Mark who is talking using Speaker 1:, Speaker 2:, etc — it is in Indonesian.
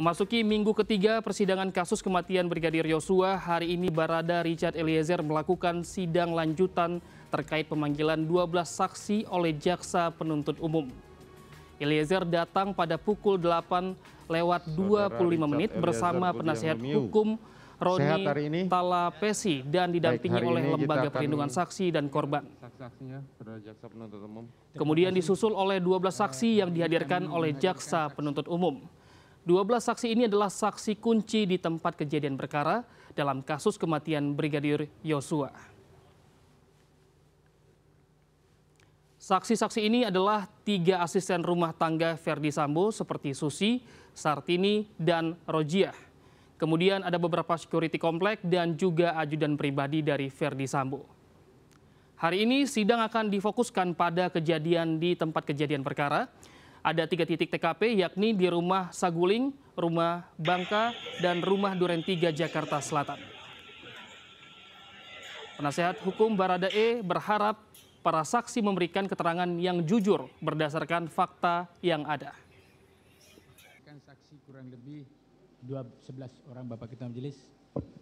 Speaker 1: Memasuki minggu ketiga persidangan kasus kematian Brigadir Yosua, hari ini Barada Richard Eliezer melakukan sidang lanjutan terkait pemanggilan 12 saksi oleh jaksa penuntut umum. Eliezer datang pada pukul 8 lewat 25 menit bersama penasehat hukum Roni ini. Talapesi dan didampingi oleh Lembaga Perlindungan Saksi dan Korban. Kemudian disusul oleh 12 saksi yang dihadirkan oleh jaksa penuntut umum. 12 saksi ini adalah saksi kunci di tempat kejadian perkara dalam kasus kematian Brigadir Yosua. Saksi-saksi ini adalah tiga asisten rumah tangga Ferdi Sambo seperti Susi, Sartini, dan Rojiah. Kemudian ada beberapa security kompleks dan juga ajudan pribadi dari Ferdi Sambo. Hari ini sidang akan difokuskan pada kejadian di tempat kejadian perkara, ada tiga titik TKP yakni di rumah Saguling, rumah Bangka, dan rumah Duren Tiga Jakarta Selatan. Penasehat hukum Baradae berharap para saksi memberikan keterangan yang jujur berdasarkan fakta yang ada. saksi kurang lebih 12 orang Bapak kita majelis